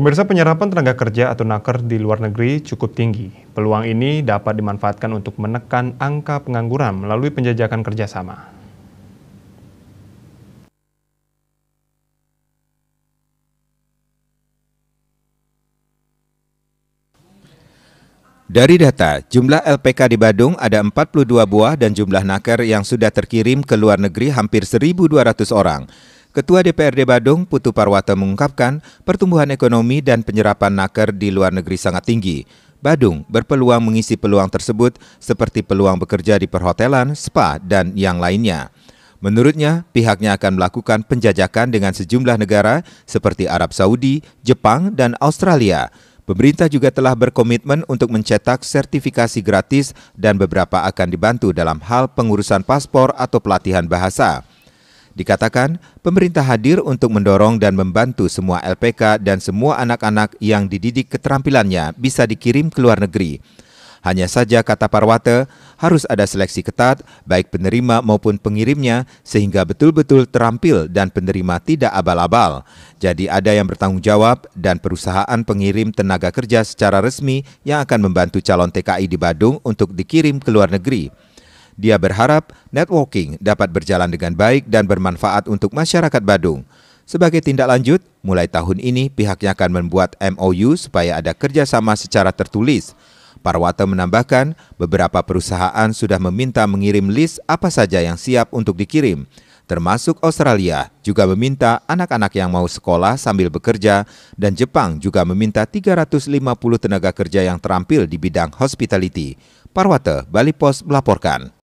Pemirsa penyerapan tenaga kerja atau naker di luar negeri cukup tinggi. Peluang ini dapat dimanfaatkan untuk menekan angka pengangguran melalui penjajakan kerjasama. Dari data, jumlah LPK di Badung ada 42 buah dan jumlah naker yang sudah terkirim ke luar negeri hampir 1.200 orang. Ketua DPRD Badung Putu Parwata mengungkapkan pertumbuhan ekonomi dan penyerapan naker di luar negeri sangat tinggi. Badung berpeluang mengisi peluang tersebut seperti peluang bekerja di perhotelan, spa, dan yang lainnya. Menurutnya, pihaknya akan melakukan penjajakan dengan sejumlah negara seperti Arab Saudi, Jepang, dan Australia. Pemerintah juga telah berkomitmen untuk mencetak sertifikasi gratis dan beberapa akan dibantu dalam hal pengurusan paspor atau pelatihan bahasa. Dikatakan, pemerintah hadir untuk mendorong dan membantu semua LPK dan semua anak-anak yang dididik keterampilannya bisa dikirim ke luar negeri. Hanya saja, kata Parwate, harus ada seleksi ketat, baik penerima maupun pengirimnya, sehingga betul-betul terampil dan penerima tidak abal-abal. Jadi ada yang bertanggung jawab dan perusahaan pengirim tenaga kerja secara resmi yang akan membantu calon TKI di Badung untuk dikirim ke luar negeri. Dia berharap networking dapat berjalan dengan baik dan bermanfaat untuk masyarakat Badung. Sebagai tindak lanjut, mulai tahun ini pihaknya akan membuat MOU supaya ada kerjasama secara tertulis. Parwata menambahkan, beberapa perusahaan sudah meminta mengirim list apa saja yang siap untuk dikirim. Termasuk Australia juga meminta anak-anak yang mau sekolah sambil bekerja dan Jepang juga meminta 350 tenaga kerja yang terampil di bidang hospitality. Parwata, Bali Pos melaporkan.